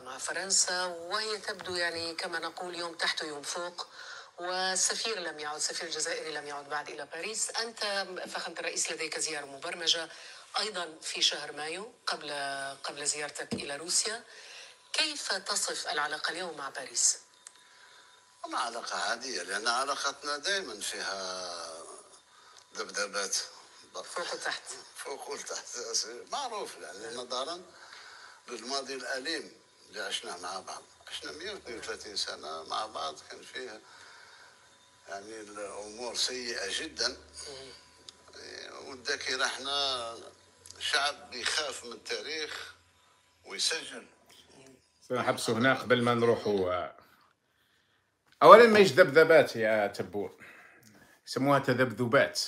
مع فرنسا وهي تبدو يعني كما نقول يوم تحت يوم فوق والسفير لم يعد سفير الجزائري لم يعد بعد إلى باريس أنت فخامة الرئيس لديك زيارة مبرمجة أيضا في شهر مايو قبل قبل زيارتك إلى روسيا كيف تصف العلاقة اليوم مع باريس؟ ما علاقة عادية لأن علاقتنا دائما فيها دبدبات فوق وتحت فوق وتحت معروف يعني نظرا للماضي الأليم اللي عشنا مع بعض عشنا 132 سنة مع بعض كان فيها يعني الأمور سيئة جدا والذاكرة احنا شعب بيخاف من التاريخ ويسجل سنحبسه هنا قبل ما و... اولا ماهيش ذبذبات يا تبور يسموها تذبذبات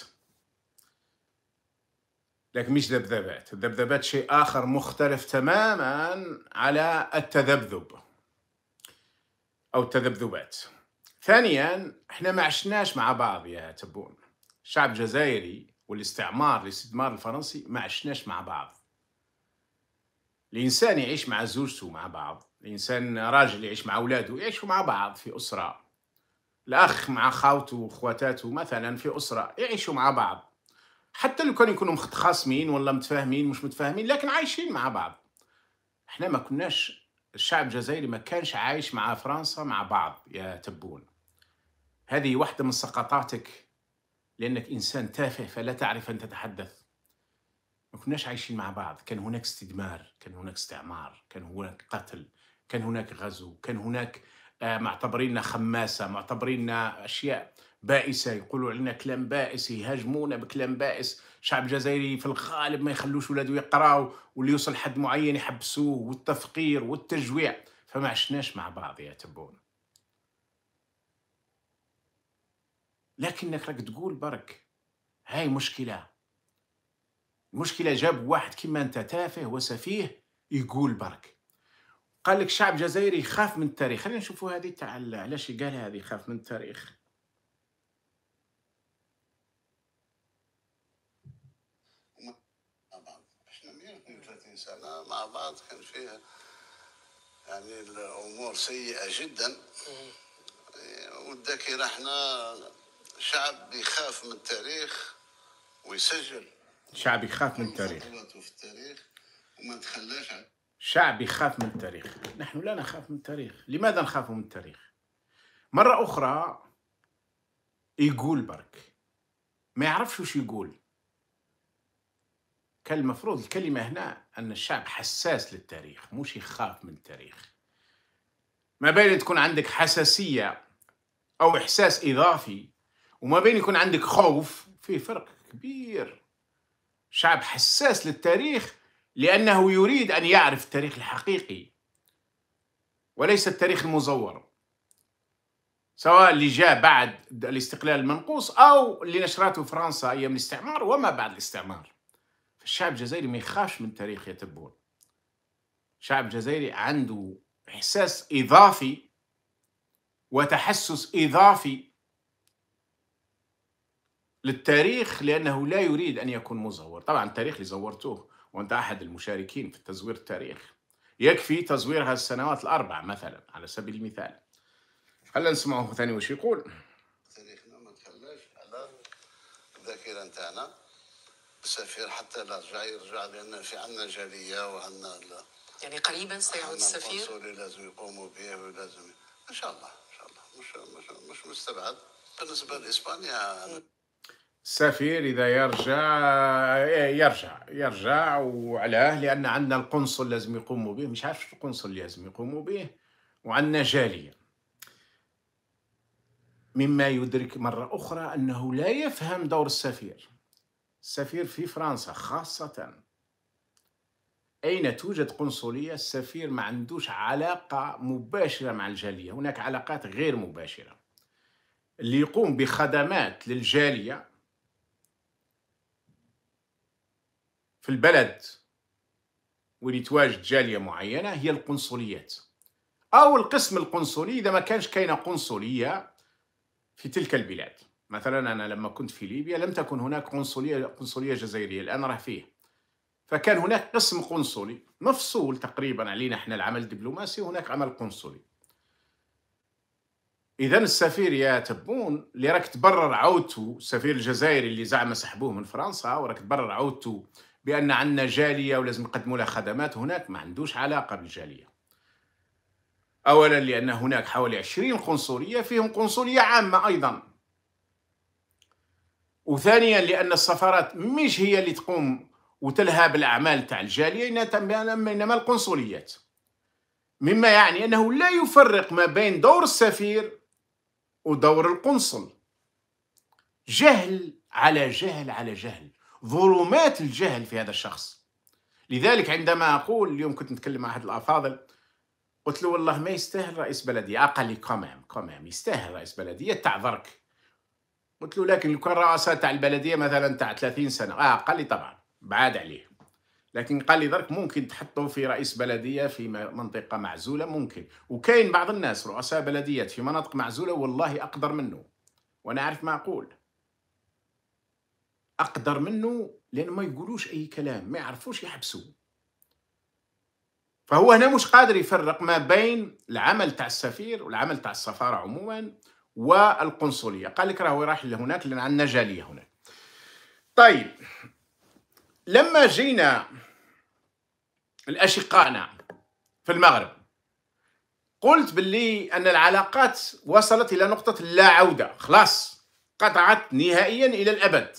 لكن مش ذبذبات الذبذبات شيء آخر مختلف تماما على التذبذب أو التذبذبات ثانيا احنا ما عشناش مع بعض يا تبون الشعب الجزائري والاستعمار الاستثمار الفرنسي ما عشناش مع بعض الإنسان يعيش مع زوجته مع بعض الإنسان راجل يعيش مع أولاده يعيشوا مع بعض في أسرة الأخ مع خاوته وخواتاته مثلا في أسرة يعيشوا مع بعض حتى لو كانوا يكونوا متخاصمين ولا متفاهمين مش متفاهمين لكن عايشين مع بعض احنا ما كناش الشعب الجزائري ما كانش عايش مع فرنسا مع بعض يا تبون هذه واحدة من سقطاتك لأنك إنسان تافه فلا تعرف أن تتحدث ما كناش عايشين مع بعض كان هناك استدمار كان هناك استعمار كان هناك قتل كان هناك غزو كان هناك آه، معتبريننا خماسة معتبريننا أشياء بائسة يقولوا علينا كلام بائس يهاجمونا بكلام بائس شعب جزائري في الغالب ما يخلوش ولادو يقراو واللي يوصل حد معين يحبسوه والتفقير والتجويع فما عشناش مع بعض يا تبون لكنك راك تقول برك هاي مشكلة المشكلة جاب واحد كما انت تافه وسفيه يقول برك قال لك شعب جزائري يخاف من التاريخ خلينا نشوفوا هذه تاع علاش قال هذه يخاف من التاريخ سنة مع بعض كان فيها يعني الأمور سيئة جدا والذاكرة احنا شعب بيخاف من التاريخ ويسجل شعب يخاف من التاريخ في التاريخ وما تخلاش عنه شعب يخاف من التاريخ نحن لا نخاف من التاريخ لماذا نخاف من التاريخ مرة أخرى يقول برك ما يعرفش وش يقول كان المفروض الكلمة هنا أن الشعب حساس للتاريخ مش يخاف من التاريخ ما بين تكون عندك حساسية أو إحساس إضافي وما بين يكون عندك خوف في فرق كبير شعب حساس للتاريخ لأنه يريد أن يعرف التاريخ الحقيقي وليس التاريخ المزور سواء اللي جاء بعد الاستقلال المنقوص أو اللي نشرته فرنسا أيام الاستعمار وما بعد الاستعمار الشعب الجزائري ما يخافش من تاريخ يتبون الشعب الجزائري عنده إحساس إضافي وتحسس إضافي للتاريخ لأنه لا يريد أن يكون مزور طبعا التاريخ اللي زورتوه وأنت أحد المشاركين في تزوير التاريخ يكفي تزوير هالسنوات الأربع مثلا على سبيل المثال خلينا نسمعه ثاني وش يقول تاريخنا ما تخلاش على الذاكرة نتاعنا السفير حتى لا يرجع يرجع لان في عندنا جاليه وعندنا يعني قريبا سيعود السفير القنصلي لازم يقوموا به ولازم ان شاء الله ان شاء الله مش مش مش مستبعد بالنسبه لاسبانيا السفير اذا يرجع إيه، يرجع يرجع وعلاه لان عندنا القنصل لازم يقوموا به مش عارف القنصل لازم يقوموا به وعندنا جاليه مما يدرك مره اخرى انه لا يفهم دور السفير السفير في فرنسا خاصة أين توجد قنصلية السفير ما عندوش علاقة مباشرة مع الجالية هناك علاقات غير مباشرة اللي يقوم بخدمات للجالية في البلد واللي تواجد جالية معينة هي القنصليات أو القسم القنصلي إذا ما كانش كاينة قنصلية في تلك البلاد مثلا أنا لما كنت في ليبيا لم تكن هناك قنصلية قنصلية جزائرية الآن راه فيه فكان هناك قسم قنصلي مفصول تقريبا علينا احنا العمل الدبلوماسي وهناك عمل قنصلي اذا السفير يا تبون اللي راك تبرر عودته السفير الجزائري اللي زعم سحبوه من فرنسا وراك تبرر عودته بان عندنا جاليه ولازم نقدموا لها خدمات هناك ما عندوش علاقه بالجاليه اولا لان هناك حوالي 20 قنصليه فيهم قنصليه عامه ايضا وثانيا لان السفارات مش هي اللي تقوم وتلهى بالاعمال تاع الجاليه يعني انما القنصليات مما يعني انه لا يفرق ما بين دور السفير ودور القنصل جهل على جهل على جهل ظلمات الجهل في هذا الشخص لذلك عندما اقول اليوم كنت نتكلم مع احد الافاضل قلت له والله ما يستاهل رئيس بلديه اقل كومام كومام يستاهل رئيس بلديه تعذرك قلت له لكن لو كان رئاسة تاع البلدية مثلا تاع 30 سنة آه قال لي طبعا بعاد عليه لكن قال لي درك ممكن تحطه في رئيس بلدية في منطقة معزولة ممكن وكاين بعض الناس رؤساء بلديات في مناطق معزولة والله أقدر منه وأنا أعرف ما أقول أقدر منه لأنه ما يقولوش أي كلام ما يعرفوش يحبسوه فهو هنا مش قادر يفرق ما بين العمل تاع السفير والعمل تاع السفارة عموما والقنصليه قال لك راهو راح لهناك لان عندنا جاليه هناك طيب لما جينا الاشقاءنا في المغرب قلت باللي ان العلاقات وصلت الى نقطه اللا عوده خلاص قطعت نهائيا الى الابد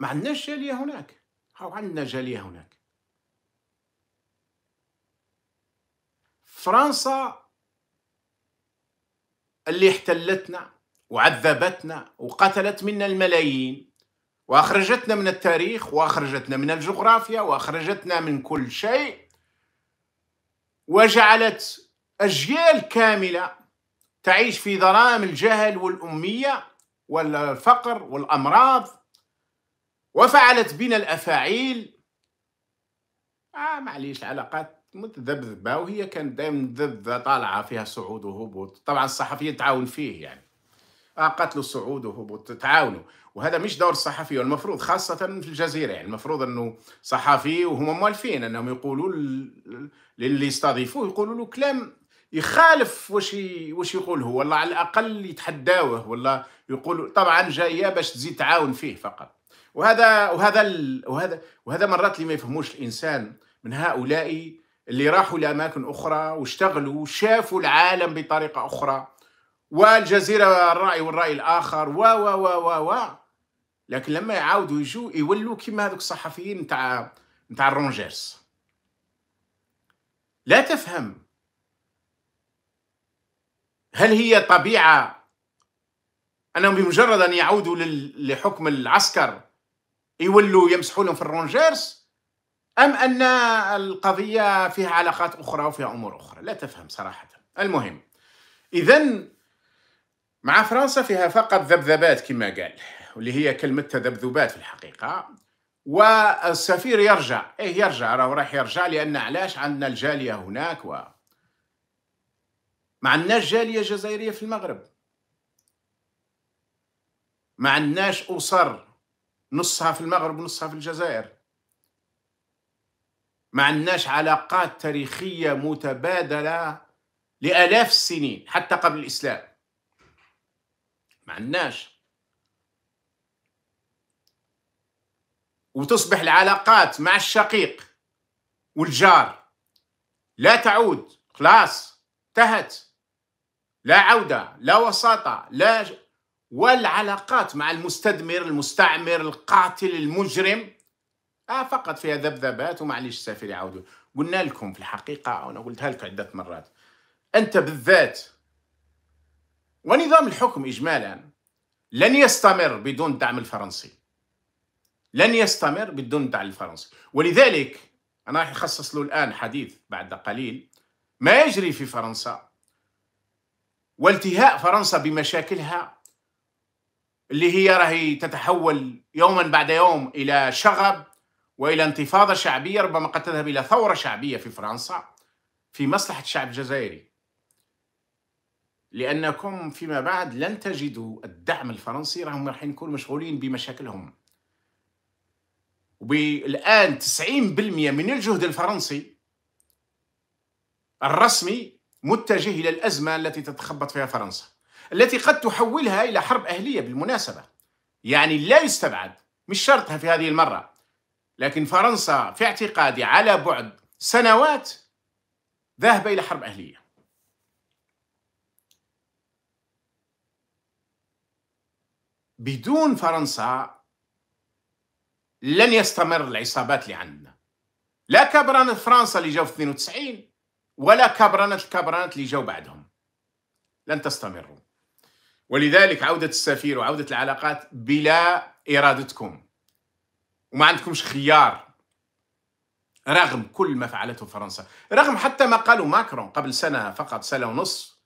ما عندناش جاليه هناك او عندنا جاليه هناك فرنسا اللي احتلتنا وعذبتنا وقتلت منا الملايين واخرجتنا من التاريخ واخرجتنا من الجغرافيا واخرجتنا من كل شيء وجعلت اجيال كامله تعيش في ظلام الجهل والاميه والفقر والامراض وفعلت بنا الافاعيل آه معليش علاقات متذبذبه وهي كانت دائما ذبذة طالعه فيها صعود وهبوط طبعا الصحفيين تعاون فيه يعني آه قتلوا الصعود وهبوط تعاونوا وهذا مش دور الصحفي المفروض خاصة في الجزيرة يعني المفروض أنه صحفي وهم موالفين أنهم يقولوا للي يستضيفوه يقولوا له كلام يخالف وش وش يقول هو ولا على الأقل يتحداوه ولا يقول طبعا جاية باش تزيد تعاون فيه فقط وهذا وهذا وهذا وهذا مرات اللي ما يفهموش الإنسان من هؤلاء اللي راحوا لأماكن أخرى واشتغلوا وشافوا العالم بطريقة أخرى والجزيرة الرأي والرأي الآخر و و و و و لكن لما يعاودوا يجوا يولوا كيما هذوك الصحفيين نتاع نتاع الرونجيرس لا تفهم هل هي طبيعة أنهم بمجرد أن يعودوا لحكم العسكر يولوا يمسحوا لهم في الرونجيرس أم أن القضية فيها علاقات أخرى وفيها أمور أخرى لا تفهم صراحة المهم إذا مع فرنسا فيها فقط ذبذبات كما قال واللي هي كلمة تذبذبات في الحقيقة والسفير يرجع إيه يرجع راه راح يرجع لأن علاش عندنا الجالية هناك و ما عندناش جالية جزائرية في المغرب ما عندناش أسر نصها في المغرب ونصها في الجزائر ما عندناش علاقات تاريخية متبادلة لآلاف السنين حتى قبل الإسلام ما عندناش وتصبح العلاقات مع الشقيق والجار لا تعود خلاص انتهت لا عودة لا وساطة لا والعلاقات مع المستدمر المستعمر القاتل المجرم اه فقط فيها ذبذبات ومعليش السفير يعاودوا قلنا لكم في الحقيقه وانا قلتها لكم عده مرات انت بالذات ونظام الحكم اجمالا لن يستمر بدون الدعم الفرنسي لن يستمر بدون الدعم الفرنسي ولذلك انا راح نخصص له الان حديث بعد قليل ما يجري في فرنسا والتهاء فرنسا بمشاكلها اللي هي راهي تتحول يوما بعد يوم الى شغب والى انتفاضه شعبيه ربما قد تذهب الى ثوره شعبيه في فرنسا في مصلحه الشعب الجزائري لانكم فيما بعد لن تجدوا الدعم الفرنسي راهم راح يكونوا مشغولين بمشاكلهم والان 90% من الجهد الفرنسي الرسمي متجه الى الازمه التي تتخبط فيها فرنسا التي قد تحولها الى حرب اهليه بالمناسبه يعني لا يستبعد مش شرطها في هذه المره لكن فرنسا في اعتقادي على بعد سنوات ذاهبة إلى حرب أهلية بدون فرنسا لن يستمر العصابات اللي عندنا لا كبرانة فرنسا اللي جاو في 92 ولا كبرانة الكبرنات اللي جاو بعدهم لن تستمروا ولذلك عودة السفير وعودة العلاقات بلا إرادتكم وما عندكمش خيار رغم كل ما فعلته فرنسا رغم حتى ما قاله ماكرون قبل سنة فقط سنة ونص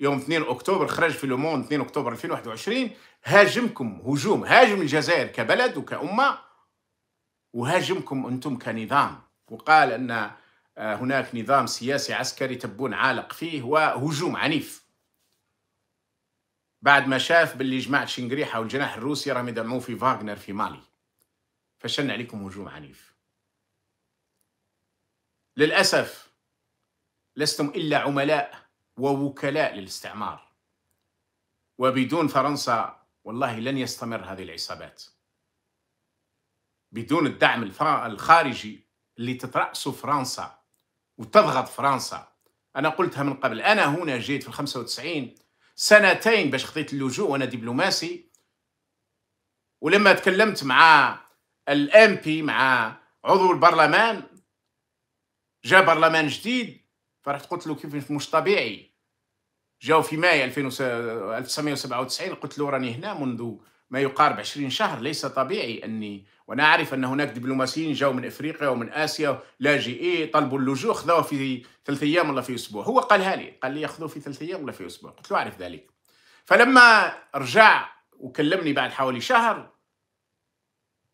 يوم 2 أكتوبر خرج في لومون 2 أكتوبر 2021 هاجمكم هجوم هاجم الجزائر كبلد وكأمة وهاجمكم أنتم كنظام وقال أن آه، هناك نظام سياسي عسكري تبون عالق فيه وهجوم عنيف بعد ما شاف باللي جماعة شنقريحة والجناح الروسي راهم يدعموه في فاغنر في مالي فشلنا عليكم هجوم عنيف للأسف لستم إلا عملاء ووكلاء للاستعمار وبدون فرنسا والله لن يستمر هذه العصابات بدون الدعم الخارجي اللي تترأسه فرنسا وتضغط فرنسا أنا قلتها من قبل أنا هنا جيت في الخمسة وتسعين سنتين باش خطيت اللجوء وأنا دبلوماسي ولما تكلمت مع الام بي مع عضو البرلمان جا برلمان جديد فرحت قلت له كيف مش طبيعي جاو في ماي 1997 قلت له راني هنا منذ ما يقارب 20 شهر ليس طبيعي اني وانا اعرف ان هناك دبلوماسيين جاوا من افريقيا ومن اسيا لاجئي طلبوا اللجوء خذوا في ثلاث ايام ولا في اسبوع هو قالها لي قال لي ياخذوا في ثلاث ايام ولا في اسبوع قلت له اعرف ذلك فلما رجع وكلمني بعد حوالي شهر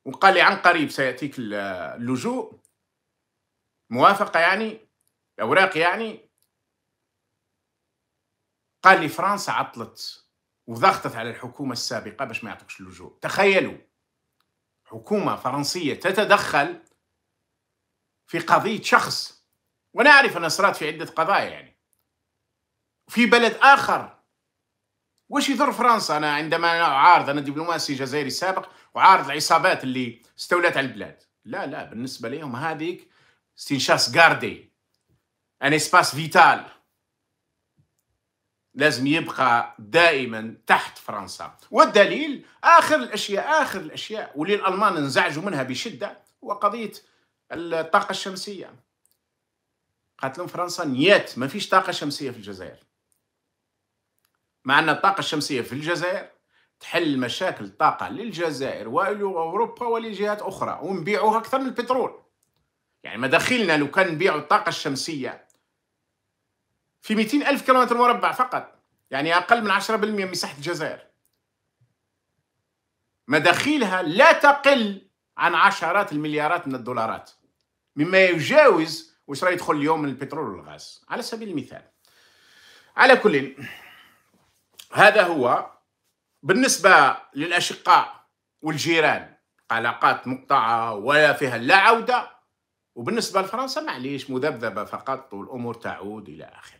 وقال لي عن قريب سيأتيك اللجوء موافقة يعني أوراق يعني قال لي فرنسا عطلت وضغطت على الحكومة السابقة باش ما يعطوكش اللجوء تخيلوا حكومة فرنسية تتدخل في قضية شخص ونعرف أن صرات في عدة قضايا يعني في بلد آخر واش يضر فرنسا انا عندما انا اعارض انا دبلوماسي جزائري سابق وعارض العصابات اللي استولت على البلاد لا لا بالنسبه لهم هذيك استنشاس غاردي ان اسباس فيتال لازم يبقى دائما تحت فرنسا والدليل اخر الاشياء اخر الاشياء واللي الالمان انزعجوا منها بشده هو قضيه الطاقه الشمسيه قالت لهم فرنسا نيات ما فيش طاقه شمسيه في الجزائر مع أن الطاقة الشمسية في الجزائر تحل مشاكل الطاقة للجزائر ولأوروبا ولجهات أخرى ونبيعوها أكثر من البترول يعني مداخلنا لو كان نبيع الطاقة الشمسية في 200 ألف كيلومتر مربع فقط يعني أقل من 10% من مساحة الجزائر مداخلها لا تقل عن عشرات المليارات من الدولارات مما يجاوز واش راه يدخل اليوم من البترول والغاز على سبيل المثال على كل هذا هو بالنسبة للأشقاء والجيران علاقات مقطعة ولا فيها لا عودة وبالنسبة لفرنسا معليش مذبذبة فقط والأمور تعود إلى آخره